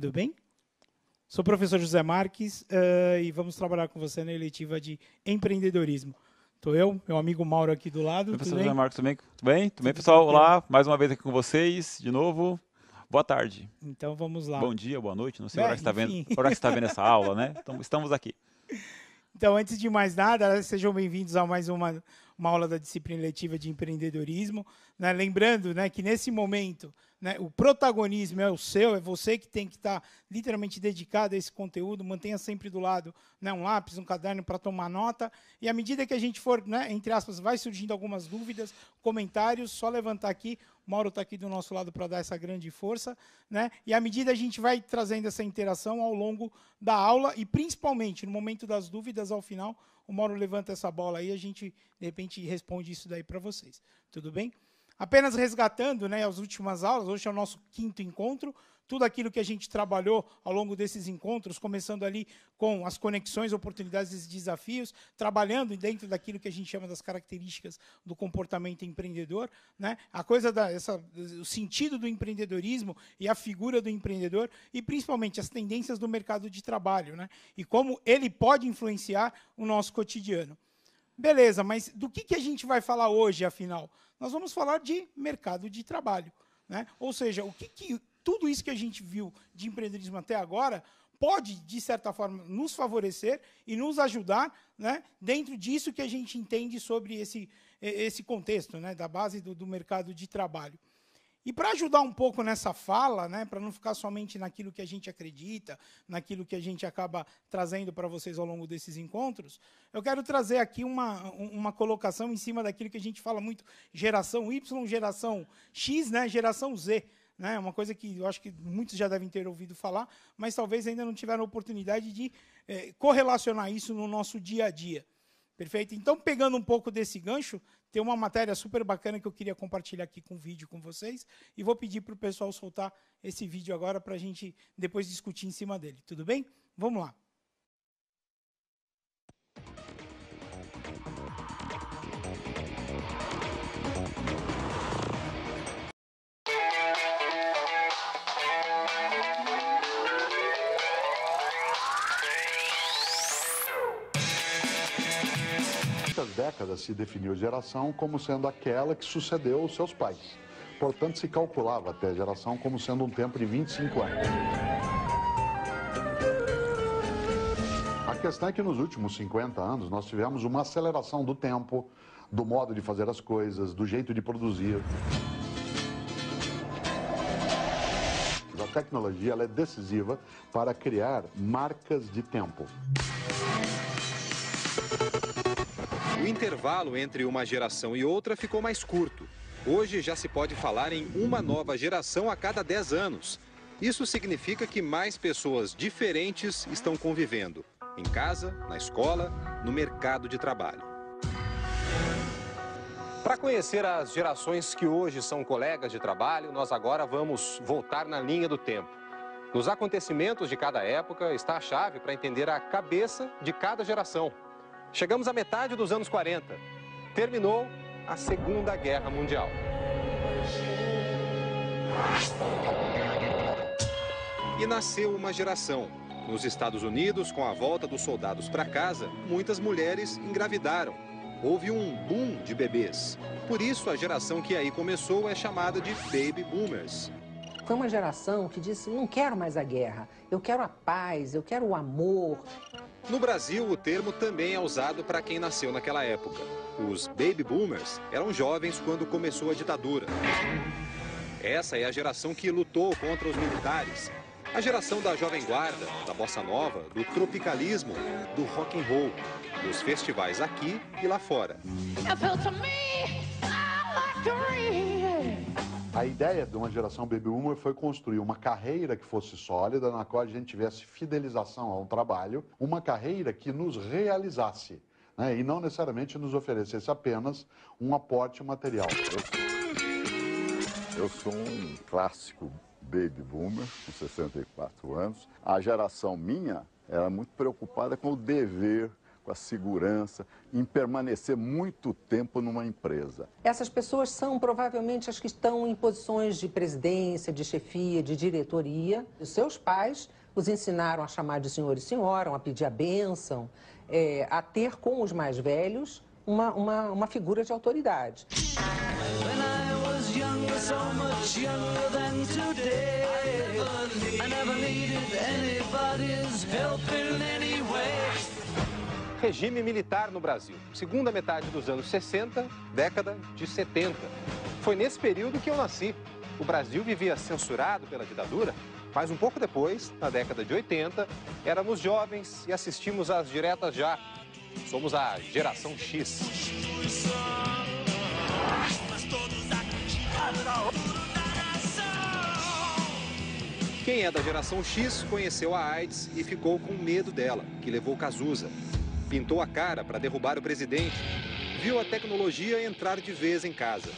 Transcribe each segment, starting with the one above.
tudo bem? Sou o professor José Marques uh, e vamos trabalhar com você na eletiva de empreendedorismo. Estou eu, meu amigo Mauro aqui do lado. Meu professor José Marques também. Tudo bem? Tudo bem, pessoal? Olá, mais uma vez aqui com vocês, de novo. Boa tarde. Então vamos lá. Bom dia, boa noite, não sei é, a hora que está vendo, que está vendo essa aula, né? Então, estamos aqui. Então, antes de mais nada, sejam bem-vindos a mais uma, uma aula da disciplina letiva de empreendedorismo. Né? Lembrando né, que, nesse momento, né, o protagonismo é o seu, é você que tem que estar tá, literalmente dedicado a esse conteúdo. Mantenha sempre do lado né, um lápis, um caderno para tomar nota. E à medida que a gente for, né, entre aspas, vai surgindo algumas dúvidas, comentários, só levantar aqui. Mauro está aqui do nosso lado para dar essa grande força, né? E à medida a gente vai trazendo essa interação ao longo da aula e principalmente no momento das dúvidas ao final, o Mauro levanta essa bola aí, a gente de repente responde isso daí para vocês. Tudo bem? Apenas resgatando, né, as últimas aulas, hoje é o nosso quinto encontro tudo aquilo que a gente trabalhou ao longo desses encontros, começando ali com as conexões, oportunidades e desafios, trabalhando dentro daquilo que a gente chama das características do comportamento empreendedor, né? A coisa da essa, o sentido do empreendedorismo e a figura do empreendedor e principalmente as tendências do mercado de trabalho, né? E como ele pode influenciar o nosso cotidiano. Beleza, mas do que, que a gente vai falar hoje, afinal? Nós vamos falar de mercado de trabalho. Né? Ou seja, o que, que tudo isso que a gente viu de empreendedorismo até agora pode, de certa forma, nos favorecer e nos ajudar né, dentro disso que a gente entende sobre esse, esse contexto né, da base do, do mercado de trabalho. E para ajudar um pouco nessa fala, né, para não ficar somente naquilo que a gente acredita, naquilo que a gente acaba trazendo para vocês ao longo desses encontros, eu quero trazer aqui uma, uma colocação em cima daquilo que a gente fala muito, geração Y, geração X, né, geração Z né? É uma coisa que eu acho que muitos já devem ter ouvido falar, mas talvez ainda não tiveram oportunidade de eh, correlacionar isso no nosso dia a dia. Perfeito? Então, pegando um pouco desse gancho, tem uma matéria super bacana que eu queria compartilhar aqui com o vídeo com vocês, e vou pedir para o pessoal soltar esse vídeo agora para a gente depois discutir em cima dele. Tudo bem? Vamos lá. brasileira se definiu geração como sendo aquela que sucedeu os seus pais. Portanto, se calculava até a geração como sendo um tempo de 25 anos. A questão é que nos últimos 50 anos nós tivemos uma aceleração do tempo, do modo de fazer as coisas, do jeito de produzir. A tecnologia é decisiva para criar marcas de tempo. O intervalo entre uma geração e outra ficou mais curto. Hoje já se pode falar em uma nova geração a cada 10 anos. Isso significa que mais pessoas diferentes estão convivendo em casa, na escola, no mercado de trabalho. Para conhecer as gerações que hoje são colegas de trabalho, nós agora vamos voltar na linha do tempo. Nos acontecimentos de cada época está a chave para entender a cabeça de cada geração. Chegamos à metade dos anos 40. Terminou a Segunda Guerra Mundial. E nasceu uma geração. Nos Estados Unidos, com a volta dos soldados para casa, muitas mulheres engravidaram. Houve um boom de bebês. Por isso, a geração que aí começou é chamada de Baby Boomers. Foi uma geração que disse: não quero mais a guerra, eu quero a paz, eu quero o amor. No Brasil, o termo também é usado para quem nasceu naquela época. Os baby boomers eram jovens quando começou a ditadura. Essa é a geração que lutou contra os militares. A geração da jovem guarda, da bossa nova, do tropicalismo, do rock and roll, dos festivais aqui e lá fora. A ideia de uma geração baby boomer foi construir uma carreira que fosse sólida, na qual a gente tivesse fidelização a um trabalho, uma carreira que nos realizasse né? e não necessariamente nos oferecesse apenas um aporte material. Eu sou um clássico baby boomer, com 64 anos. A geração minha era muito preocupada com o dever com a segurança, em permanecer muito tempo numa empresa. Essas pessoas são provavelmente as que estão em posições de presidência, de chefia, de diretoria. Os seus pais os ensinaram a chamar de senhor e senhora, a pedir a bênção, é, a ter com os mais velhos uma, uma, uma figura de autoridade. I regime militar no Brasil, segunda metade dos anos 60, década de 70. Foi nesse período que eu nasci. O Brasil vivia censurado pela ditadura, mas um pouco depois, na década de 80, éramos jovens e assistimos às diretas já. Somos a geração X. Quem é da geração X conheceu a AIDS e ficou com medo dela, que levou Cazuza pintou a cara para derrubar o presidente, viu a tecnologia entrar de vez em casa.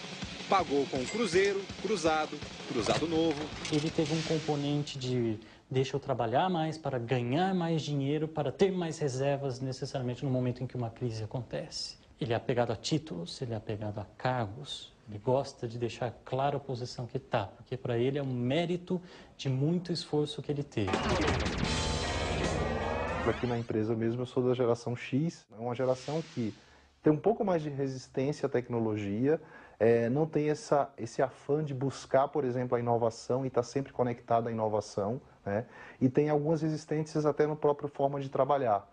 Pagou com Cruzeiro, Cruzado, Cruzado Novo. Ele teve um componente de deixa eu trabalhar mais para ganhar mais dinheiro, para ter mais reservas necessariamente no momento em que uma crise acontece. Ele é apegado a títulos, ele é apegado a cargos, ele gosta de deixar clara a posição que está, porque para ele é um mérito de muito esforço que ele teve exemplo, aqui na empresa mesmo, eu sou da geração X, é uma geração que tem um pouco mais de resistência à tecnologia, é, não tem essa, esse afã de buscar, por exemplo, a inovação e estar tá sempre conectado à inovação, né? E tem algumas resistências até na própria forma de trabalhar.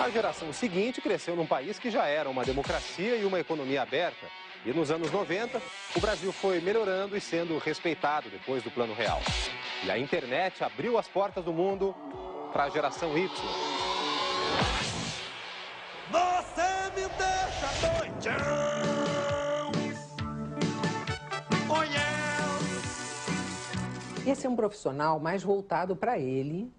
A geração seguinte cresceu num país que já era uma democracia e uma economia aberta e nos anos 90, o Brasil foi melhorando e sendo respeitado depois do Plano Real. E a internet abriu as portas do mundo para a geração Y. Você me deixa doidão. Esse é um profissional mais voltado para ele,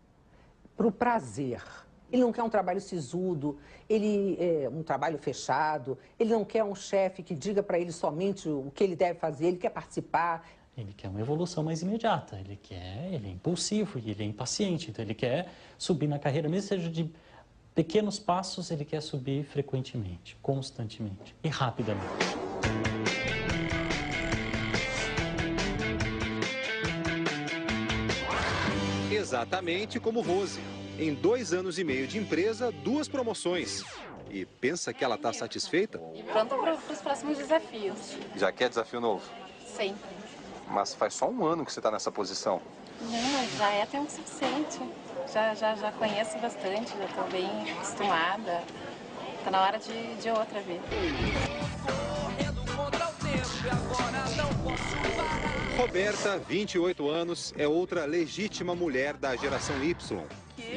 para o prazer ele não quer um trabalho sisudo, ele é, um trabalho fechado, ele não quer um chefe que diga para ele somente o que ele deve fazer, ele quer participar. Ele quer uma evolução mais imediata, ele quer, ele é impulsivo, ele é impaciente, então ele quer subir na carreira, mesmo seja de pequenos passos, ele quer subir frequentemente, constantemente e rapidamente. Exatamente como Rose, em dois anos e meio de empresa, duas promoções. E pensa que ela está satisfeita? Pronto para os próximos desafios. Já quer desafio novo? Sempre. Mas faz só um ano que você está nessa posição. Não, já é tempo suficiente. Já, já, já conheço bastante, já estou bem acostumada. Está na hora de, de outra vez. Correndo contra o tempo e agora não posso parar. Roberta, 28 anos, é outra legítima mulher da geração Y,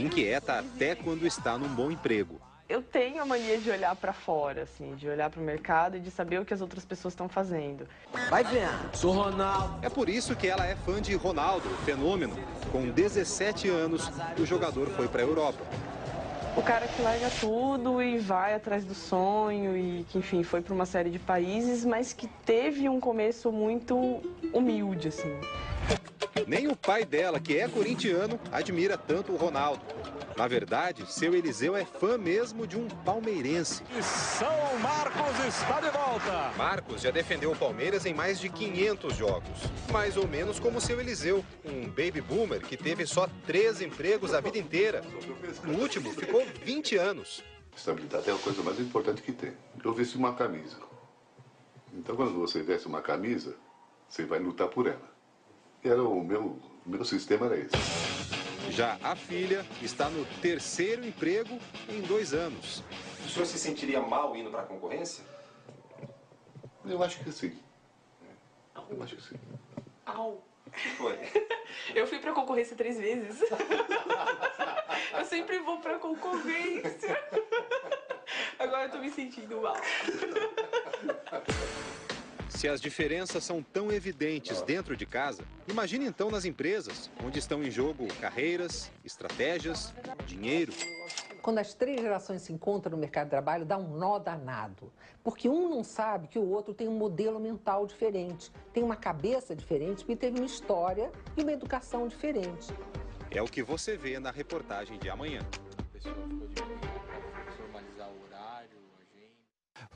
inquieta até quando está num bom emprego. Eu tenho a mania de olhar para fora, assim, de olhar para o mercado e de saber o que as outras pessoas estão fazendo. Vai ver. sou Ronaldo. É por isso que ela é fã de Ronaldo, fenômeno. Com 17 anos, o jogador foi para a Europa o cara que larga tudo e vai atrás do sonho e que, enfim, foi para uma série de países, mas que teve um começo muito humilde, assim. Nem o pai dela, que é corintiano, admira tanto o Ronaldo. Na verdade, seu Eliseu é fã mesmo de um palmeirense. E São Marcos está de volta. Marcos já defendeu o Palmeiras em mais de 500 jogos. Mais ou menos como seu Eliseu, um baby boomer que teve só três empregos a vida inteira. O último ficou 20 anos. Estabilidade é a coisa mais importante que tem. Eu visto uma camisa. Então, quando você veste uma camisa, você vai lutar por ela. Era o meu, meu sistema era esse. Já a filha está no terceiro emprego em dois anos. O senhor se sentiria mal indo para a concorrência? Eu acho que sim. Eu acho que sim. Au. Foi. Eu fui pra concorrência três vezes. Eu sempre vou pra concorrência. Agora eu tô me sentindo mal. Se as diferenças são tão evidentes dentro de casa, imagine então nas empresas, onde estão em jogo carreiras, estratégias, dinheiro. Quando as três gerações se encontram no mercado de trabalho, dá um nó danado. Porque um não sabe que o outro tem um modelo mental diferente, tem uma cabeça diferente, porque teve uma história e uma educação diferente. É o que você vê na reportagem de amanhã.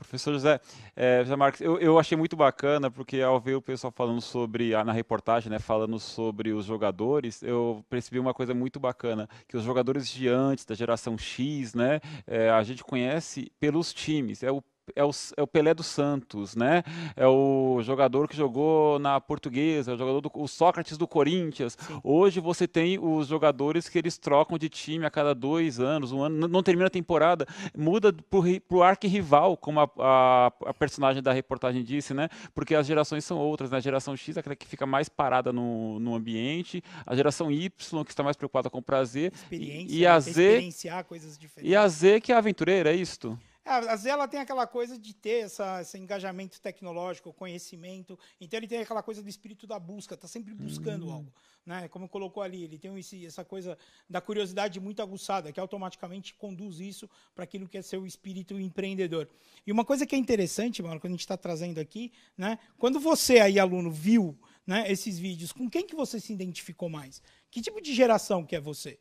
Professor José, é, José Marques, eu, eu, achei muito bacana, porque ao ver o pessoal falando sobre, na reportagem, né, falando sobre os jogadores, eu percebi uma coisa muito bacana, que os jogadores de antes, da geração X, né, é, a gente conhece pelos times, é o é o, é o Pelé dos Santos, né? É o jogador que jogou na Portuguesa, é o jogador do o Sócrates do Corinthians. Sim. Hoje você tem os jogadores que eles trocam de time a cada dois anos, um ano, não termina a temporada, muda para o arquirrival, como a, a, a, personagem da reportagem disse, né? Porque as gerações são outras, né? A geração X é aquela que fica mais parada no, no ambiente, a geração Y que está mais preocupada com o prazer, e, e a né? Z, coisas diferentes. e a Z que é aventureira, é isto? A é, Zela tem aquela coisa de ter essa, esse engajamento tecnológico, conhecimento. Então ele tem aquela coisa do espírito da busca, está sempre buscando uhum. algo. Né? Como colocou ali, ele tem esse, essa coisa da curiosidade muito aguçada, que automaticamente conduz isso para aquilo que é seu espírito empreendedor. E uma coisa que é interessante, mano, quando a gente está trazendo aqui, né? quando você aí, aluno, viu né, esses vídeos, com quem que você se identificou mais? Que tipo de geração que é você?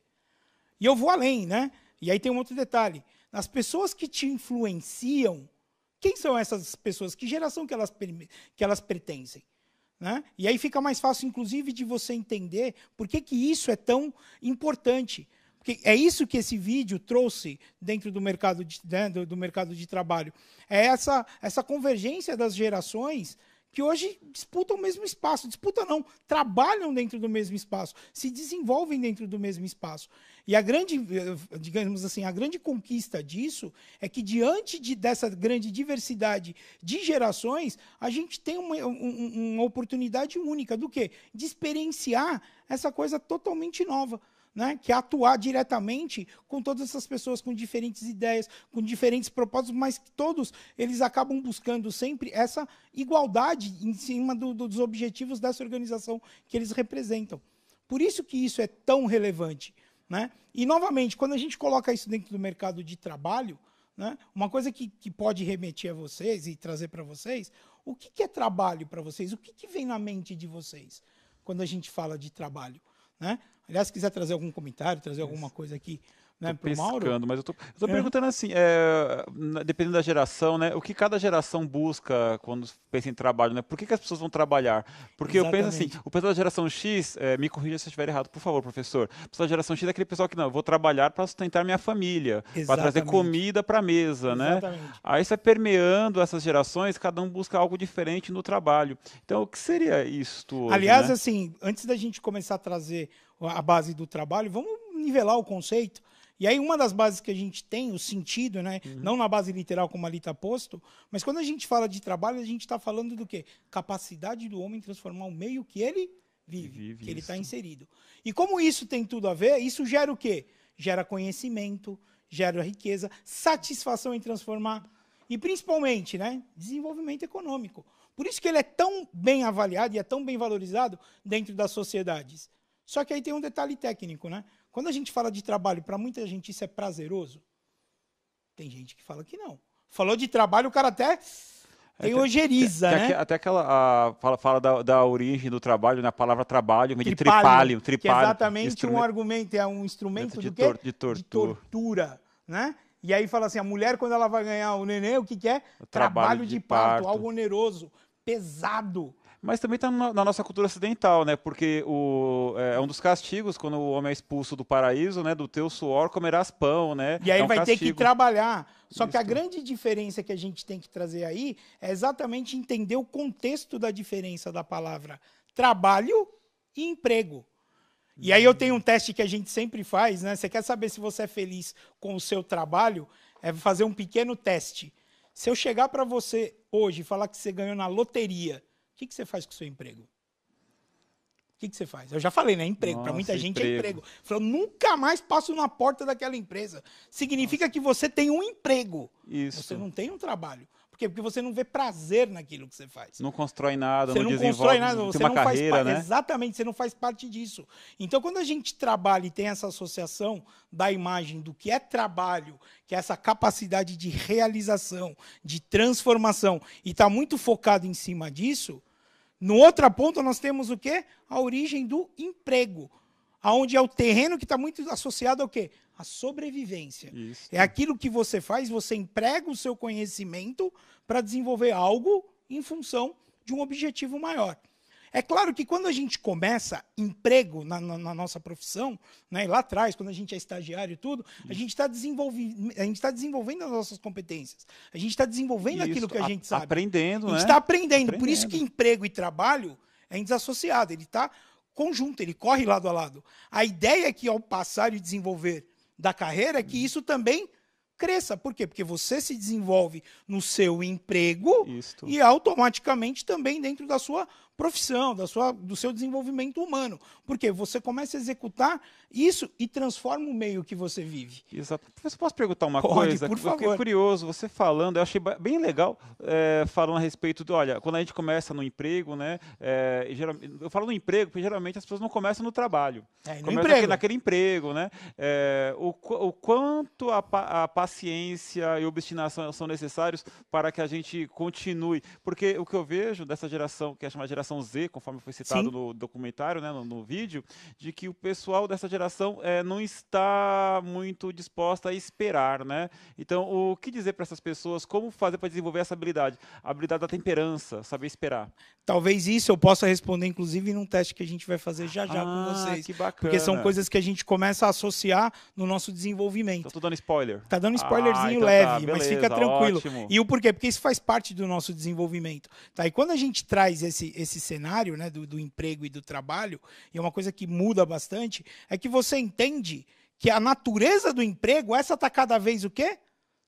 E eu vou além, né? E aí tem um outro detalhe nas pessoas que te influenciam, quem são essas pessoas? Que geração que elas, que elas pertencem? Né? E aí fica mais fácil, inclusive, de você entender por que, que isso é tão importante. Porque é isso que esse vídeo trouxe dentro do mercado de, né, do, do, mercado de trabalho. É essa, essa convergência das gerações que hoje disputam o mesmo espaço. Disputa não, trabalham dentro do mesmo espaço, se desenvolvem dentro do mesmo espaço. E a grande, eh, digamos assim, a grande conquista disso é que diante de, dessa grande diversidade de gerações, a gente tem uma, um, uma oportunidade única do quê? De experienciar essa coisa totalmente nova. Né, que é atuar diretamente com todas essas pessoas com diferentes ideias, com diferentes propósitos, mas que todos eles acabam buscando sempre essa igualdade em cima do, do, dos objetivos dessa organização que eles representam. Por isso que isso é tão relevante. Né? E, novamente, quando a gente coloca isso dentro do mercado de trabalho, né? Uma coisa que, que, pode remeter a vocês e trazer para vocês, o que, que é trabalho para vocês? O que, que, vem na mente de vocês quando a gente fala de trabalho? Né? Aliás, se quiser trazer algum comentário, trazer alguma coisa aqui né, tô pescando, Mauro? mas eu tô, eu tô é. perguntando assim, é, dependendo da geração, né? O que cada geração busca quando pensa em trabalho, né? Por que, que as pessoas vão trabalhar? Porque Exatamente. eu penso assim, o pessoal da geração X, é, me corrija se eu estiver errado, por favor, professor. O pessoal da geração X é aquele pessoal que não, eu vou trabalhar para sustentar minha família, para trazer comida para a mesa, né? Exatamente. né? Aí você permeando essas gerações, cada um busca algo diferente no trabalho. Então, o que seria isto? Hoje, Aliás, né? assim, antes da gente começar a trazer a base do trabalho, vamos nivelar o conceito e aí uma das bases que a gente tem, o sentido, né? Uhum. Não na base literal como ali está posto, mas quando a gente fala de trabalho, a gente está falando do quê? Capacidade do homem transformar o meio que ele vive, que, vive que ele está inserido. E como isso tem tudo a ver, isso gera o quê? Gera conhecimento, gera riqueza, satisfação em transformar e principalmente, né, desenvolvimento econômico. Por isso que ele é tão bem avaliado e é tão bem valorizado dentro das sociedades. Só que aí tem um detalhe técnico, né? Quando a gente fala de trabalho, para muita gente isso é prazeroso. Tem gente que fala que não. Falou de trabalho, o cara até tem é ojeriza, né? Até aquela a, fala, fala da, da, origem do trabalho, na né? palavra trabalho, tripalho, de tripalho, tripalho. Que é exatamente um argumento, é um instrumento de, tor de, tortura. de tortura, né? E aí fala assim, a mulher quando ela vai ganhar o neném, o que que é? O trabalho, trabalho de, de parto, parto, algo oneroso, pesado mas também está na, nossa cultura ocidental, né? Porque o, é, é um dos castigos quando o homem é expulso do paraíso, né? Do teu suor comerás pão, né? E aí é um vai castigo. ter que trabalhar. Só Isso. que a grande diferença que a gente tem que trazer aí é exatamente entender o contexto da diferença da palavra trabalho e emprego. E aí eu tenho um teste que a gente sempre faz, né? Você quer saber se você é feliz com o seu trabalho? É fazer um pequeno teste. Se eu chegar para você hoje e falar que você ganhou na loteria que, que você faz com o seu emprego? O que, que você faz? Eu já falei, né? Emprego. Para muita gente emprego. é emprego. Falou, nunca mais passo na porta daquela empresa. Significa Nossa. que você tem um emprego. Isso. Você não tem um trabalho. Por quê? Porque você não vê prazer naquilo que você faz. Não constrói nada, você não, não constrói nada, você não carreira, faz parte. Né? Exatamente, você não faz parte disso. Então, quando a gente trabalha e tem essa associação da imagem do que é trabalho, que é essa capacidade de realização, de transformação, e está muito focado em cima disso, no outra ponta nós temos o quê? A origem do emprego, aonde é o terreno que está muito associado ao quê? A sobrevivência. Isso. É aquilo que você faz, você emprega o seu conhecimento para desenvolver algo em função de um objetivo maior. É claro que quando a gente começa emprego na, na, na nossa profissão, né, lá atrás, quando a gente é estagiário e tudo, Isso. Tá a gente está desenvolvendo, desenvolvendo as nossas competências. A gente está desenvolvendo Isso, aquilo que a, a gente sabe. Aprendendo, a gente está né? aprendendo. Tá aprendendo. Por isso que emprego e trabalho é indissociado. Ele está conjunto, ele corre lado a lado. A ideia é que ao passar e desenvolver da carreira é que isso também cresça. Por quê? Porque você se desenvolve no seu emprego Isto. e automaticamente também dentro da sua profissão, da sua, do seu desenvolvimento humano. Porque você começa a executar isso e transforma o meio que você vive. Exato. você posso perguntar uma Pode, coisa? Por favor. Eu fiquei curioso, você falando, eu achei bem legal é, falando a respeito do, olha, quando a gente começa no emprego, né? É, eh, geral, eu falo no emprego, porque geralmente as pessoas não começam no trabalho. É, no emprego. naquele emprego, né? É, o, o quanto a, a paciência e obstinação são necessários para que a gente continue. Porque o que eu vejo dessa geração, que é chamada geração geração Z, conforme foi citado Sim. no documentário, né, no, no, vídeo, de que o pessoal dessa geração é, não está muito disposta a esperar, né? Então, o que dizer para essas pessoas? Como fazer para desenvolver essa habilidade? A habilidade da temperança, saber esperar. Talvez isso eu possa responder, inclusive, num teste que a gente vai fazer já já ah, com vocês. Que bacana. Porque são coisas que a gente começa a associar no nosso desenvolvimento. Estou dando spoiler. Tá dando ah, spoilerzinho ah, então tá, leve, tá, beleza, mas fica tranquilo. Ótimo. E o porquê? Porque isso faz parte do nosso desenvolvimento. Tá? E quando a gente traz esse, esse cenário, né, do, do emprego e do trabalho, e é uma coisa que muda bastante, é que você entende que a natureza do emprego, essa está cada vez o quê?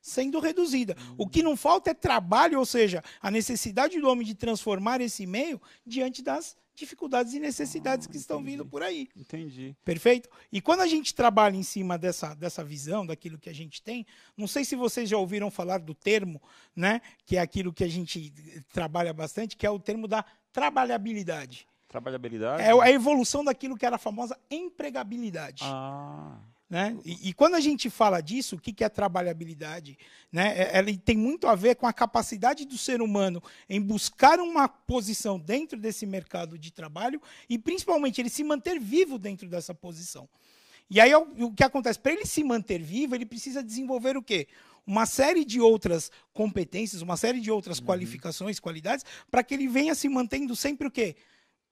sendo reduzida. O que não falta é trabalho, ou seja, a necessidade do homem de transformar esse meio diante das dificuldades e necessidades ah, que estão entendi. vindo por aí. Entendi. Perfeito? E quando a gente trabalha em cima dessa, dessa visão, daquilo que a gente tem, não sei se vocês já ouviram falar do termo, né? Que é aquilo que a gente trabalha bastante, que é o termo da trabalhabilidade. Trabalhabilidade? É, é a evolução daquilo que era a famosa empregabilidade. Ah. Né? E, e, quando a gente fala disso, o que, que é trabalhabilidade? Né? É, ela tem muito a ver com a capacidade do ser humano em buscar uma posição dentro desse mercado de trabalho e, principalmente, ele se manter vivo dentro dessa posição. E aí o que acontece? Para ele se manter vivo, ele precisa desenvolver o quê? Uma série de outras competências, uma série de outras uhum. qualificações, qualidades, para que ele venha se mantendo sempre o quê?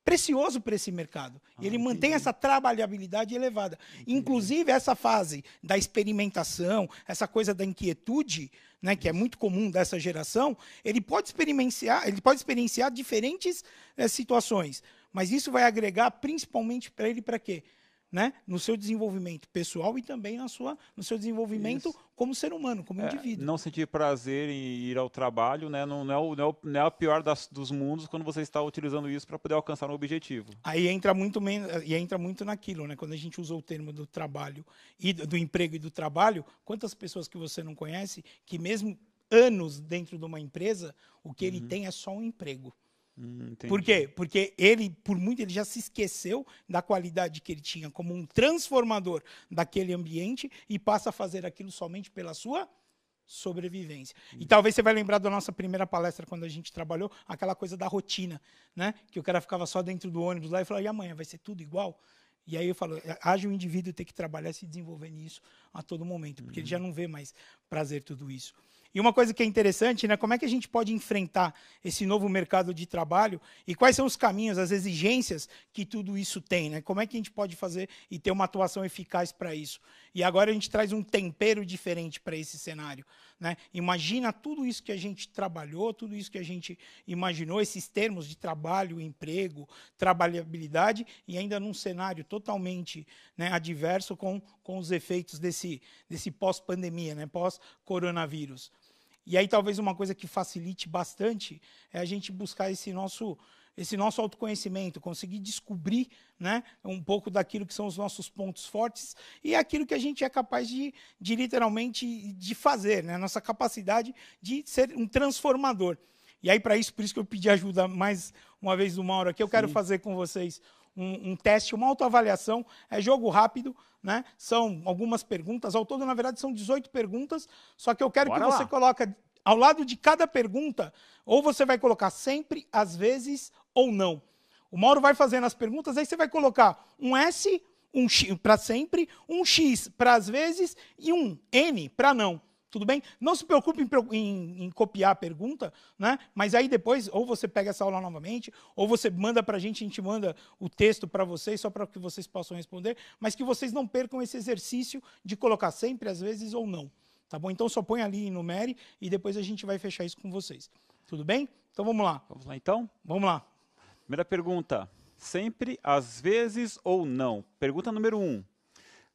precioso para esse mercado. Ah, ele mantém essa trabalhabilidade elevada. Entendi. Inclusive, essa fase da experimentação, essa coisa da inquietude, né, que é muito comum dessa geração, ele pode experienciar, ele pode experienciar diferentes é, situações. Mas isso vai agregar principalmente para ele para quê? né, no seu desenvolvimento pessoal e também na sua, no seu desenvolvimento Isso. como ser humano, como é, indivíduo. Não sentir prazer em ir ao trabalho, né, não, não, é, o, não, é, o, não é pior das, dos mundos quando você está utilizando isso para poder alcançar um objetivo. Aí entra muito e entra muito naquilo, né? Quando a gente usa o termo do trabalho e do, do emprego e do trabalho, quantas pessoas que você não conhece que mesmo anos dentro de uma empresa, o que uhum. ele tem é só um emprego por quê? Porque ele, por muito, ele já se esqueceu da qualidade que ele tinha como um transformador daquele ambiente e passa a fazer aquilo somente pela sua sobrevivência. E hum. talvez você vai lembrar da nossa primeira palestra quando a gente trabalhou, aquela coisa da rotina, né? Que o cara ficava só dentro do ônibus lá e falava: "E amanhã vai ser tudo igual?" E aí eu falo, é, haja o indivíduo ter que trabalhar se desenvolver nisso a todo momento, porque uhum. ele já não vê mais prazer tudo isso. E uma coisa que é interessante, né? Como é que a gente pode enfrentar esse novo mercado de trabalho e quais são os caminhos, as exigências que tudo isso tem, né? Como é que a gente pode fazer e ter uma atuação eficaz para isso? E agora a gente traz um tempero diferente para esse cenário. Né? Imagina tudo isso que a gente trabalhou, tudo isso que a gente imaginou, esses termos de trabalho, emprego, trabalhabilidade, e ainda num cenário totalmente né, adverso com, com os efeitos desse, desse pós-pandemia, né, pós-coronavírus. E aí talvez uma coisa que facilite bastante é a gente buscar esse nosso esse nosso autoconhecimento, conseguir descobrir né, um pouco daquilo que são os nossos pontos fortes e aquilo que a gente é capaz de, de literalmente de fazer, né, nossa capacidade de ser um transformador. E aí, para isso, por isso que eu pedi ajuda mais uma vez do Mauro aqui, eu Sim. quero fazer com vocês um, um, teste, uma autoavaliação. É jogo rápido, né? São algumas perguntas. Ao todo, na verdade, são 18 perguntas. Só que eu quero Bora que lá. você coloque ao lado de cada pergunta, ou você vai colocar sempre, às vezes ou não. O Mauro vai fazendo as perguntas, aí você vai colocar um S, um para sempre, um X para às vezes e um N para não. Tudo bem? Não se preocupe em, em, em, copiar a pergunta, né? Mas aí depois, ou você pega essa aula novamente, ou você manda para a gente, a gente manda o texto para vocês, só para que vocês possam responder, mas que vocês não percam esse exercício de colocar sempre, às vezes ou não. Tá bom? Então só põe ali no numere e depois a gente vai fechar isso com vocês. Tudo bem? Então vamos lá. Vamos lá então? Vamos lá. Primeira pergunta. Sempre, às vezes ou não? Pergunta número Um.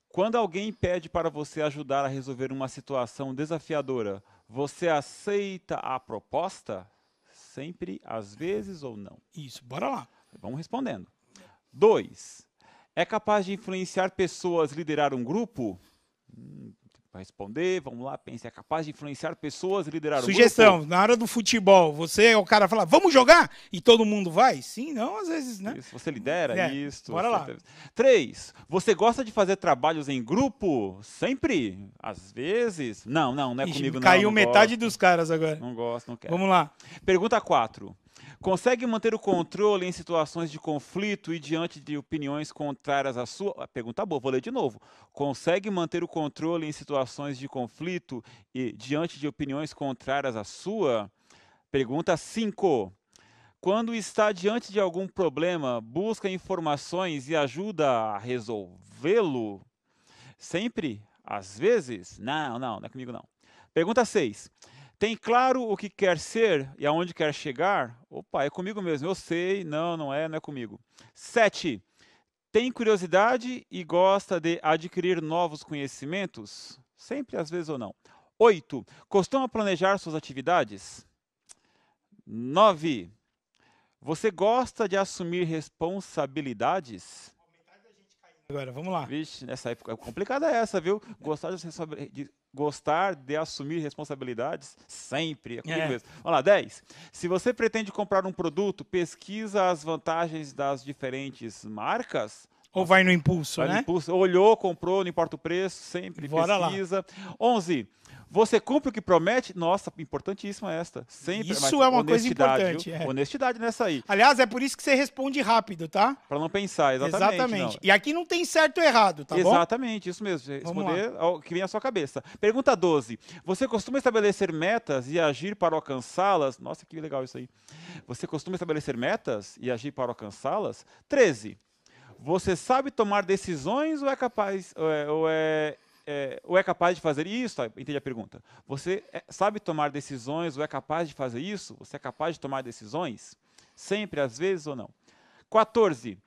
Quando alguém pede para você ajudar a resolver uma situação desafiadora, você aceita a proposta? Sempre, às vezes ou não? Isso, bora lá. Vamos respondendo. dois É capaz de influenciar pessoas, liderar um grupo? Hum, para responder, vamos lá, pense, é capaz de influenciar pessoas, liderar Sugestão, na área do futebol, você é o cara falar, vamos jogar? E todo mundo vai? Sim, não, às vezes, né? Isso, você lidera é, isso. Bora lá. Três, você gosta de fazer trabalhos em grupo? Sempre? Às vezes? Não, não, não é Ixi, comigo caiu não. Caiu metade gosto. dos caras agora. Não gosto, não quero. Vamos lá. Pergunta quatro. Consegue manter o controle em situações de conflito e diante de opiniões contrárias à sua? Pergunta boa, vou ler de novo. Consegue manter o controle em situações de conflito e diante de opiniões contrárias à sua? Pergunta 5. Quando está diante de algum problema, busca informações e ajuda a resolvê-lo? Sempre? Às vezes? Não, não, não é comigo não. Pergunta 6. Tem claro o que quer ser e aonde quer chegar? Opa, é comigo mesmo. Eu sei, não, não é, não é comigo. 7. Tem curiosidade e gosta de adquirir novos conhecimentos? Sempre, às vezes ou não. 8. Costuma planejar suas atividades? 9. Você gosta de assumir responsabilidades? Agora, vamos lá. Vixe, nessa época complicada é essa, viu? Gostar de, de, gostar de assumir responsabilidades sempre. É comigo é. mesmo. Vamos lá, 10. Se você pretende comprar um produto, pesquisa as vantagens das diferentes marcas ou vai no impulso, vai né? No impulso. Olhou, comprou, não importa o preço, sempre Bora pesquisa. Lá. 11. Você cumpre o que promete? Nossa, importantíssima esta. Sempre. Isso é uma coisa importante. É. Honestidade nessa aí. Aliás, é por isso que você responde rápido, tá? Para não pensar, exatamente. Exatamente. Não. E aqui não tem certo ou errado, tá exatamente, bom? Exatamente, isso mesmo. Responder ao que vem à sua cabeça. Pergunta 12. Você costuma estabelecer metas e agir para alcançá-las? Nossa, que legal isso aí. Você costuma estabelecer metas e agir para alcançá-las? 13. Você sabe tomar decisões ou é capaz ou é, ou é, é, ou é capaz de fazer isso? Entendi a pergunta. Você é, sabe tomar decisões ou é capaz de fazer isso? Você é capaz de tomar decisões? Sempre, às vezes ou não? 14.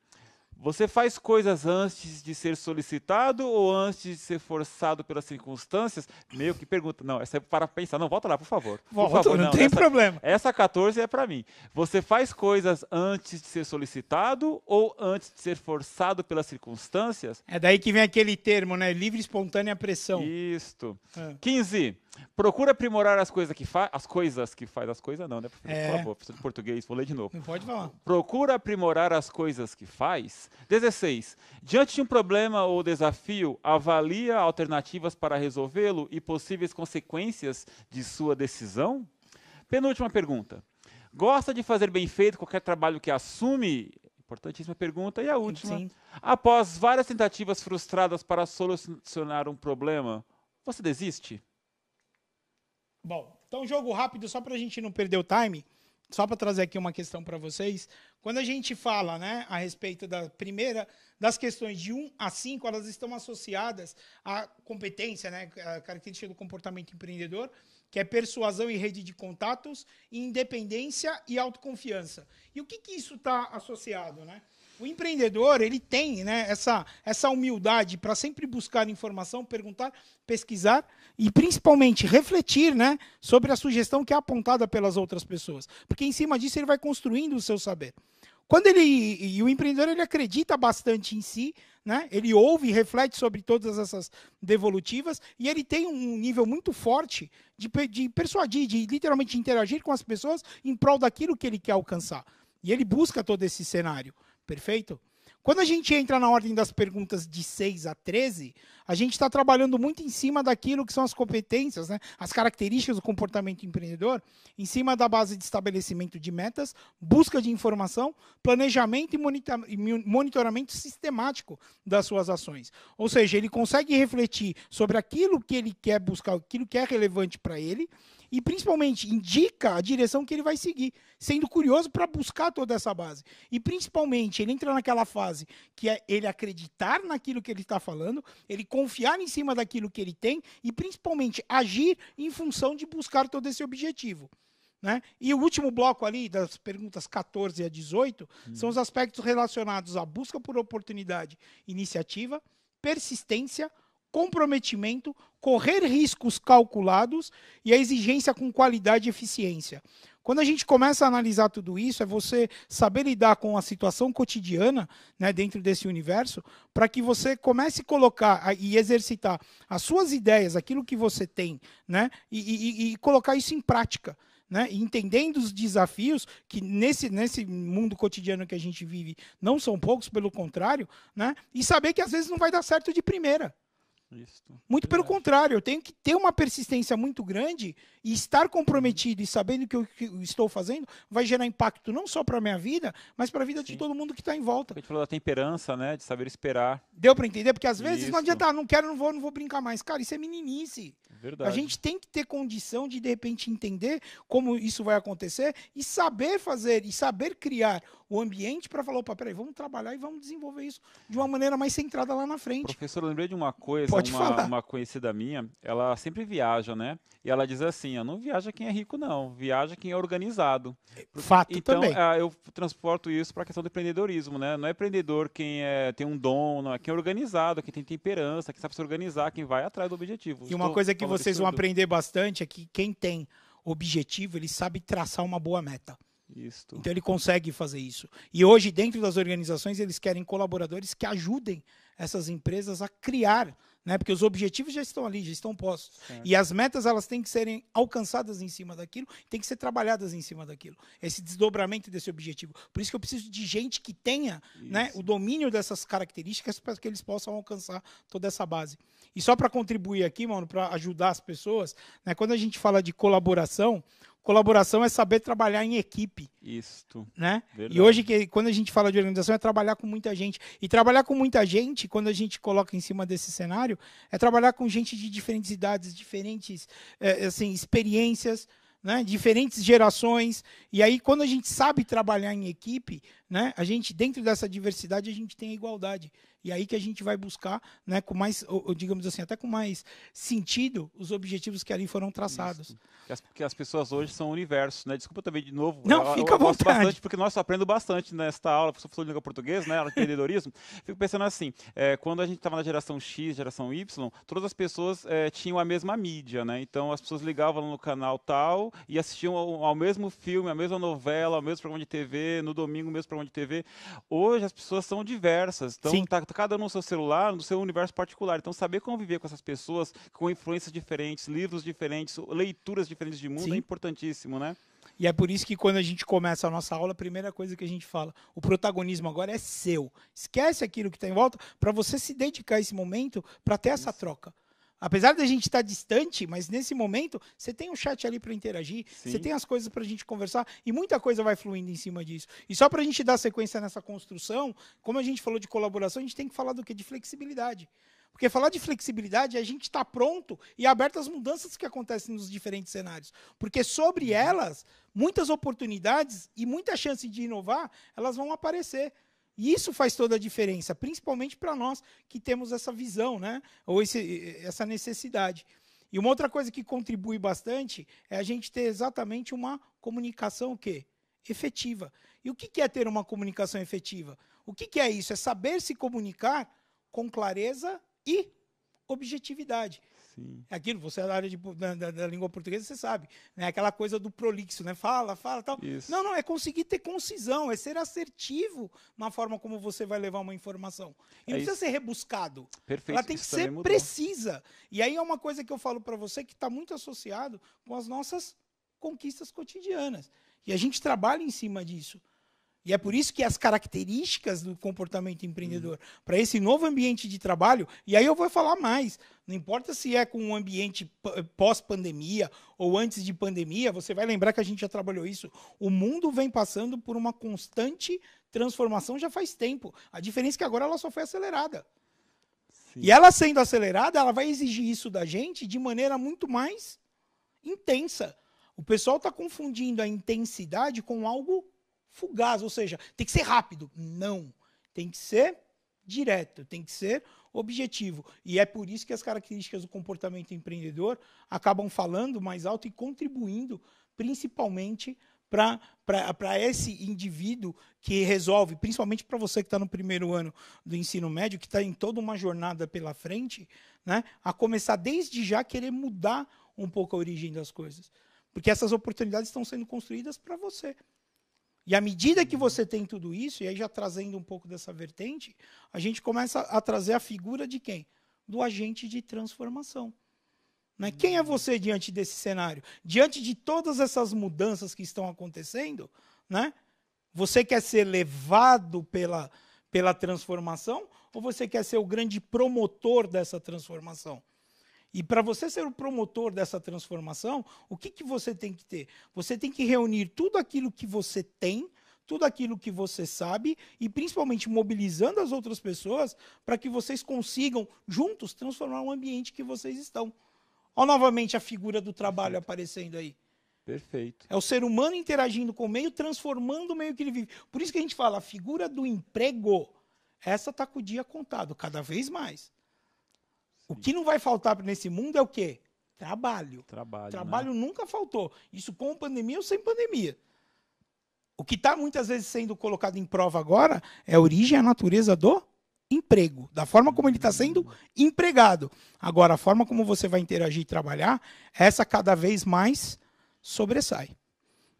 Você faz coisas antes de ser solicitado ou antes de ser forçado pelas circunstâncias? Meio que pergunta. Não, essa é para pensar. Não, volta lá, por favor. Volta, por favor. não, não tem essa, problema. Essa 14 é para mim. Você faz coisas antes de ser solicitado ou antes de ser forçado pelas circunstâncias? É daí que vem aquele termo, né? Livre espontânea pressão. Isto. É. 15. Procura aprimorar as coisas que faz. As coisas que faz. As coisas não, né? Por, é. favor, professor de português, vou ler de novo. Não pode falar. Procura aprimorar as coisas que faz. 16. Diante de um problema ou desafio, avalia alternativas para resolvê-lo e possíveis consequências de sua decisão? Penúltima pergunta. Gosta de fazer bem feito qualquer trabalho que assume? Importantíssima pergunta. E a última. Sim. Após várias tentativas frustradas para solucionar um problema, você desiste? Bom, então jogo rápido, só para a gente não perder o time, só para trazer aqui uma questão para vocês. Quando a gente fala né, a respeito da primeira, das questões de 1 a 5, elas estão associadas à competência, né, a característica do comportamento empreendedor, que é persuasão e rede de contatos, independência e autoconfiança. E o que, que isso está associado? Né? o empreendedor ele tem né, essa, essa humildade para sempre buscar informação, perguntar, pesquisar e principalmente refletir né, sobre a sugestão que é apontada pelas outras pessoas. Porque em cima disso ele vai construindo o seu saber. Quando ele. E o empreendedor ele acredita bastante em si, né? ele ouve e reflete sobre todas essas devolutivas e ele tem um nível muito forte de, de persuadir, de literalmente interagir com as pessoas em prol daquilo que ele quer alcançar. E ele busca todo esse cenário. Perfeito? Quando a gente entra na ordem das perguntas de 6 a 13, a gente está trabalhando muito em cima daquilo que são as competências, né? as características do comportamento empreendedor, em cima da base de estabelecimento de metas, busca de informação, planejamento e monitoramento sistemático das suas ações. Ou seja, ele consegue refletir sobre aquilo que ele quer buscar, aquilo que é relevante para ele, e principalmente indica a direção que ele vai seguir, sendo curioso para buscar toda essa base. E principalmente ele entra naquela fase que é ele acreditar naquilo que ele está falando, ele confiar em cima daquilo que ele tem e principalmente agir em função de buscar todo esse objetivo. Né? E o último bloco ali, das perguntas 14 a 18, hum. são os aspectos relacionados à busca por oportunidade, iniciativa, persistência, comprometimento, correr riscos calculados e a exigência com qualidade e eficiência. Quando a gente começa a analisar tudo isso, é você saber lidar com a situação cotidiana né, dentro desse universo, para que você comece a colocar e exercitar as suas ideias, aquilo que você tem, né, e, e, e colocar isso em prática. Né, entendendo os desafios que nesse, nesse mundo cotidiano que a gente vive não são poucos, pelo contrário, né, e saber que às vezes não vai dar certo de primeira. Isto. Muito pelo contrário, eu tenho que ter uma persistência muito grande e estar comprometido e sabendo que o que eu estou fazendo vai gerar impacto não só para a minha vida, mas para a vida Sim. de todo mundo que está em volta. A gente falou da temperança, né? De saber esperar. Deu para entender? Porque às vezes isso. não adianta, ah, não quero, não vou, não vou brincar mais. Cara, isso é meninice. Verdade. A gente tem que ter condição de, de repente, entender como isso vai acontecer e saber fazer e saber criar o ambiente para falar, opa, peraí, vamos trabalhar e vamos desenvolver isso de uma maneira mais centrada lá na frente. Professor, eu lembrei de uma coisa. Pode uma, falar. uma conhecida minha, ela sempre viaja, né? E ela diz assim: ó, não viaja quem é rico, não, viaja quem é organizado. Fato então, também. Então, eu transporto isso para a questão do empreendedorismo, né? Não é empreendedor quem é, tem um dom, não é quem é organizado, é quem tem temperança, quem sabe se organizar, quem vai atrás do objetivo. E uma Estou coisa que vocês vão aprender bastante é que quem tem objetivo, ele sabe traçar uma boa meta. Isto. Então ele consegue fazer isso. E hoje, dentro das organizações, eles querem colaboradores que ajudem essas empresas a criar né? Porque os objetivos já estão ali, já estão postos. Certo. E as metas elas têm que serem alcançadas em cima daquilo, têm que ser trabalhadas em cima daquilo. Esse desdobramento desse objetivo. Por isso que eu preciso de gente que tenha, né, o domínio dessas características para que eles possam alcançar toda essa base. E só para contribuir aqui, mano, para ajudar as pessoas, né? Quando a gente fala de colaboração, Colaboração é saber trabalhar em equipe. Isto. Né? E hoje, que, quando a gente fala de organização, é trabalhar com muita gente. E trabalhar com muita gente, quando a gente coloca em cima desse cenário, é trabalhar com gente de diferentes idades, diferentes é, assim, experiências. Né? diferentes gerações. E aí, quando a gente sabe trabalhar em equipe, né? a gente, dentro dessa diversidade, a gente tem a igualdade. E aí que a gente vai buscar, né, com mais, ou, digamos assim, até com mais sentido, os objetivos que ali foram traçados. Porque as, as, pessoas hoje são universos, né? Desculpa também de novo. Não, eu, fica eu, eu à vontade. Bastante, porque nós aprendo bastante nesta aula, professor falou de língua portuguesa, né, aula de empreendedorismo. Fico pensando assim, é, quando a gente estava na geração X, geração Y, todas as pessoas é, tinham a mesma mídia, né? Então as pessoas ligavam no canal tal e assistiam ao, ao mesmo filme, à mesma novela, ao mesmo programa de TV, no domingo, o mesmo programa de TV. Hoje as pessoas são diversas, então está cada um no seu celular, no seu universo particular. Então, saber conviver com essas pessoas, com influências diferentes, livros diferentes, leituras diferentes de mundo é Sim. é importantíssimo, né? E é por isso que quando a gente começa a nossa aula, a primeira coisa que a gente fala, o protagonismo agora é seu. Esquece aquilo que está em volta para você se dedicar a esse momento para ter essa isso. troca. Apesar da gente estar tá distante, mas nesse momento você tem um chat ali para interagir, Sim. você tem as coisas para a gente conversar e muita coisa vai fluindo em cima disso. E só para a gente dar sequência nessa construção, como a gente falou de colaboração, a gente tem que falar do que? De flexibilidade. Porque falar de flexibilidade é a gente estar tá pronto e aberto às mudanças que acontecem nos diferentes cenários. Porque sobre uhum. elas, muitas oportunidades e muita chance de inovar, elas vão aparecer. E isso faz toda a diferença, principalmente para nós que temos essa visão, né? ou esse, essa necessidade. E uma outra coisa que contribui bastante é a gente ter exatamente uma comunicação o quê? efetiva. E o que é ter uma comunicação efetiva? O que é isso? É saber se comunicar com clareza e objetividade. Sim. É aquilo, você é da área de, da, da, da, língua portuguesa, você sabe. Né? Aquela coisa do prolixo, né? Fala, fala tal. Isso. Não, não, é conseguir ter concisão, é ser assertivo na forma como você vai levar uma informação. E é não precisa isso. ser rebuscado. Perfeito. Ela tem que ser precisa. E aí é uma coisa que eu falo para você que está muito associado com as nossas conquistas cotidianas. E a gente trabalha em cima disso. E é por isso que as características do comportamento empreendedor uhum. para esse novo ambiente de trabalho, e aí eu vou falar mais, não importa se é com um ambiente pós-pandemia ou antes de pandemia, você vai lembrar que a gente já trabalhou isso. O mundo vem passando por uma constante transformação já faz tempo. A diferença é que agora ela só foi acelerada. Sim. E ela sendo acelerada, ela vai exigir isso da gente de maneira muito mais intensa. O pessoal está confundindo a intensidade com algo fugaz, ou seja, tem que ser rápido. Não. Tem que ser direto, tem que ser objetivo. E é por isso que as características do comportamento empreendedor acabam falando mais alto e contribuindo principalmente para esse indivíduo que resolve, principalmente para você que está no primeiro ano do ensino médio, que está em toda uma jornada pela frente, né, a começar desde já querer mudar um pouco a origem das coisas. Porque essas oportunidades estão sendo construídas para você. E à medida que você tem tudo isso, e aí já trazendo um pouco dessa vertente, a gente começa a trazer a figura de quem? Do agente de transformação. Né? Quem é você diante desse cenário? Diante de todas essas mudanças que estão acontecendo, né? você quer ser levado pela, pela transformação ou você quer ser o grande promotor dessa transformação? E para você ser o promotor dessa transformação, o que, que você tem que ter? Você tem que reunir tudo aquilo que você tem, tudo aquilo que você sabe e principalmente mobilizando as outras pessoas para que vocês consigam juntos transformar o ambiente que vocês estão. Olha novamente a figura do trabalho Perfeito. aparecendo aí. Perfeito. É o ser humano interagindo com o meio, transformando o meio que ele vive. Por isso que a gente fala, a figura do emprego, essa está com o dia contado, cada vez mais. O que não vai faltar nesse mundo é o quê? Trabalho. Trabalho. Trabalho né? nunca faltou. Isso com pandemia ou sem pandemia. O que está muitas vezes sendo colocado em prova agora é a origem e a natureza do emprego, da forma como ele está hum. sendo empregado. Agora, a forma como você vai interagir e trabalhar, essa cada vez mais sobressai.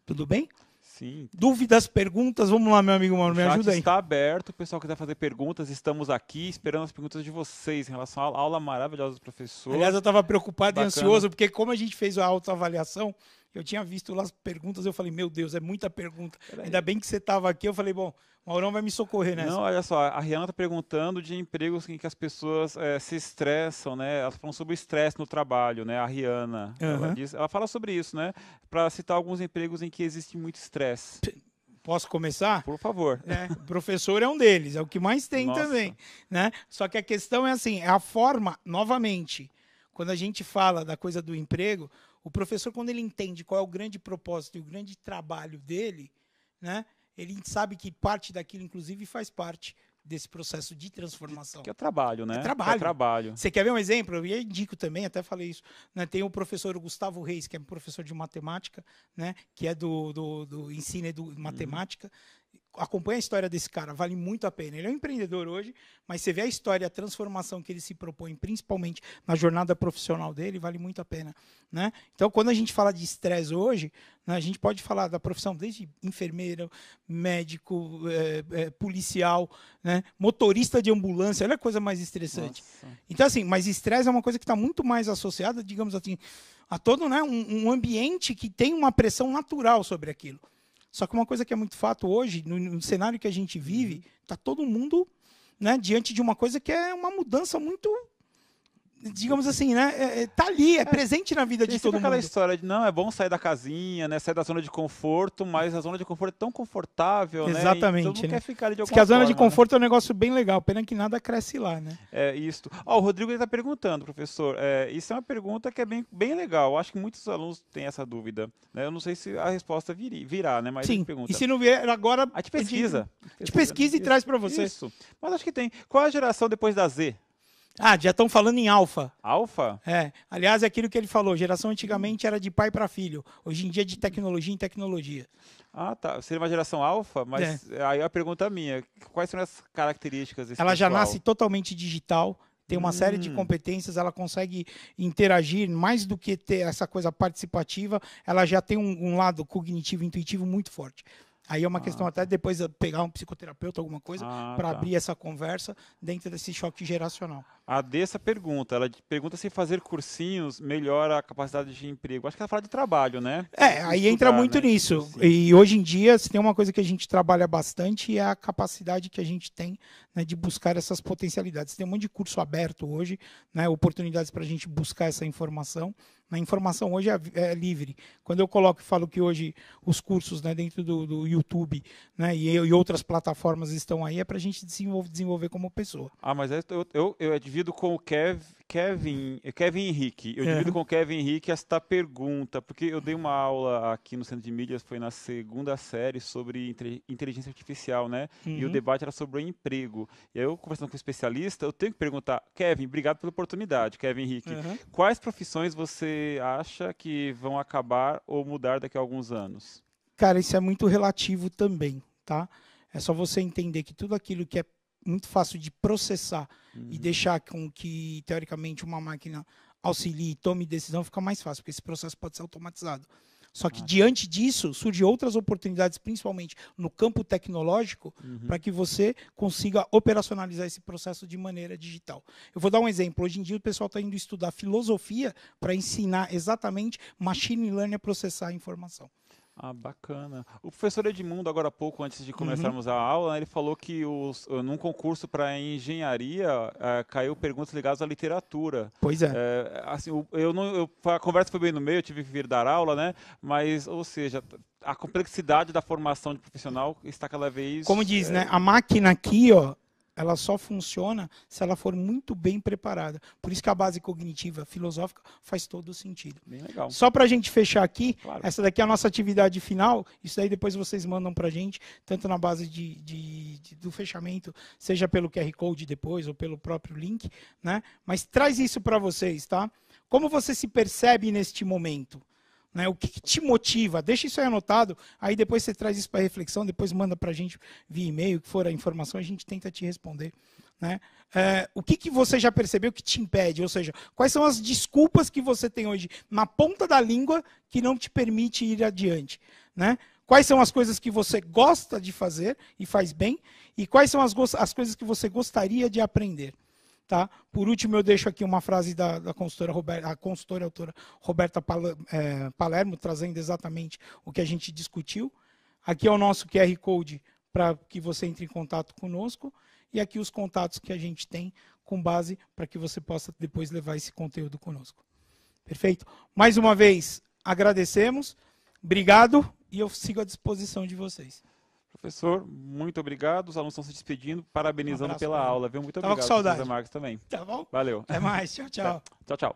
Tudo bem? Sim. Dúvidas, perguntas, vamos lá, meu amigo Mauro, me ajuda aí. está aberto, o pessoal quiser tá fazer perguntas, estamos aqui esperando as perguntas de vocês em relação à aula maravilhosa do professor. Aliás, eu estava preocupado Bacana. e ansioso, porque como a gente fez a autoavaliação, eu tinha visto lá as perguntas, eu falei, meu Deus, é muita pergunta. Peraí. Ainda bem que você estava aqui, eu falei, bom, o Maurão vai me socorrer nessa. Não, olha só, a Rihanna está perguntando de empregos em que as pessoas é, se estressam, né? Elas tá falam sobre o estresse no trabalho, né? A Rihanna, uhum. ela, diz, ela fala sobre isso, né? Para citar alguns empregos em que existe muito estresse. Posso começar? Por favor. É, professor é um deles, é o que mais tem Nossa. também. Né? Só que a questão é assim, é a forma, novamente, quando a gente fala da coisa do emprego, o professor, quando ele entende qual é o grande propósito e o grande trabalho dele, né, ele sabe que parte daquilo, inclusive, faz parte desse processo de transformação. Que é trabalho, né? É, é trabalho. É trabalho. Você quer ver um exemplo? Eu indico também, até falei isso. Né? Tem o professor Gustavo Reis, que é professor de matemática, né? que é do, do, do ensino de matemática, uhum acompanha a história desse cara, vale muito a pena. Ele é um empreendedor hoje, mas você vê a história, a transformação que ele se propõe, principalmente na jornada profissional dele, vale muito a pena. Né? Então, quando a gente fala de estresse hoje, né, a gente pode falar da profissão desde enfermeiro, médico, é, é, policial, né, motorista de ambulância, olha a coisa mais estressante. Nossa. Então, assim, mas estresse é uma coisa que está muito mais associada, digamos assim, a todo né, um, um ambiente que tem uma pressão natural sobre aquilo. Só que uma coisa que é muito fato hoje, no, no cenário que a gente vive, está uhum. todo mundo né, diante de uma coisa que é uma mudança muito digamos assim, né? É, é, tá ali, é, é, presente na vida de todo mundo. aquela história de não, é bom sair da casinha, né? Sair da zona de conforto, mas a zona de conforto é tão confortável, né? Exatamente, né? Exatamente. Né? quer ficar ali de alguma que a zona forma, de né? conforto né? é um negócio bem legal, pena que nada cresce lá, né? É isso. Ó, o Rodrigo está perguntando, professor. É, isso é uma pergunta que é bem, bem legal. Acho que muitos alunos têm essa dúvida. Né? Eu não sei se a resposta vir, virá, né? Mas Sim. E se não vier agora. A gente pesquisa. A gente pesquisa, pesquisa e isso, traz para você. Isso. Mas acho que tem. Qual a geração depois da Z? Ah, já estão falando em alfa. Alfa? É. Aliás, é aquilo que ele falou. Geração antigamente era de pai para filho. Hoje em dia é de tecnologia em tecnologia. Ah, tá. Seria uma geração alfa, mas é. aí a pergunta é minha: quais são as características desse Ela pessoal? já nasce totalmente digital, tem uma hum. série de hum. competências, ela consegue interagir mais do que ter essa coisa participativa, ela já tem um, um lado cognitivo intuitivo muito forte. Aí é uma ah. questão até tá. depois pegar um psicoterapeuta, alguma coisa, ah, para tá. abrir essa conversa dentro desse choque geracional. A Dessa pergunta, ela pergunta se fazer cursinhos melhora a capacidade de emprego. Acho que ela fala de trabalho, né? É, aí Estudar, entra né? muito né? nisso. E hoje em dia, se tem uma coisa que a gente trabalha bastante é a capacidade que a gente tem né, de buscar essas potencialidades. Tem um monte de curso aberto hoje, né, oportunidades para a gente buscar essa informação. A informação hoje é, é, livre. Quando eu coloco e falo que hoje os cursos né, dentro do, do YouTube né, e, e, outras plataformas estão aí, é para a gente desenvolver, desenvolver, como pessoa. Ah, mas é, eu, eu, eu divido com o Kev, Kevin, Kevin Henrique, eu é. divido com o Kevin Henrique esta pergunta, porque eu dei uma aula aqui no Centro de Mídias, foi na segunda série, sobre inteligência artificial, né? Uhum. E o uhum. debate era sobre o emprego. E eu, conversando com o especialista, eu tenho que perguntar, Kevin, obrigado pela oportunidade, Kevin Henrique. Uhum. Quais profissões você acha que vão acabar ou mudar daqui a alguns anos? Cara, isso é muito relativo também, tá? É só você entender que tudo aquilo que é muito fácil de processar uhum. e deixar com que, teoricamente, uma máquina auxilie e tome decisão, fica mais fácil, porque esse processo pode ser automatizado. Só que, ah. diante disso, surgem outras oportunidades, principalmente no campo tecnológico, uhum. para que você consiga operacionalizar esse processo de maneira digital. Eu vou dar um exemplo. Hoje em dia, o pessoal está indo estudar filosofia para ensinar exatamente machine learning a processar a informação. Ah, bacana. O professor Edmundo, agora há pouco, antes de uhum. começarmos uhum. a aula, ele falou que os, eh, num concurso para engenharia é, caiu perguntas ligadas à literatura. Pois é. é assim, eu não, eu, a conversa foi bem no meio, eu tive que vir dar aula, né? Mas, ou seja, a complexidade da formação de profissional está cada vez. Como diz, é... né? A máquina aqui, ó, ela só funciona se ela for muito bem preparada. Por isso que a base cognitiva filosófica faz todo o sentido. Bem legal. Só para a gente fechar aqui, claro. essa daqui é a nossa atividade final. Isso daí depois vocês mandam para a gente, tanto na base de, de, de, do fechamento, seja pelo QR Code depois ou pelo próprio link. Né? Mas traz isso para vocês, tá? Como você se percebe neste momento? Né? O que, que, te motiva? Deixa isso aí anotado, aí depois você traz isso para reflexão, depois manda para a gente via e-mail, que for a informação, a gente tenta te responder. Né? É, o que, que você já percebeu que te impede? Ou seja, quais são as desculpas que você tem hoje na ponta da língua que não te permite ir adiante? Né? Quais são as coisas que você gosta de fazer e faz bem? E quais são as, as coisas que você gostaria de aprender? Tá? Por último, eu deixo aqui uma frase da, da consultora, Roberta, a consultora e autora Roberta é, Palermo, trazendo exatamente o que a gente discutiu. Aqui é o nosso QR Code para que você entre em contato conosco e aqui os contatos que a gente tem com base para que você possa depois levar esse conteúdo conosco. Perfeito? Mais uma vez, agradecemos, obrigado e eu sigo à disposição de vocês. Professor, muito obrigado. Os alunos estão se despedindo, parabenizando um abraço, pela cara. aula, viu? Muito Tava obrigado, com saudade. Marcos também. Tá bom? Valeu. Até mais. Tchau, tchau. Tchau, tchau.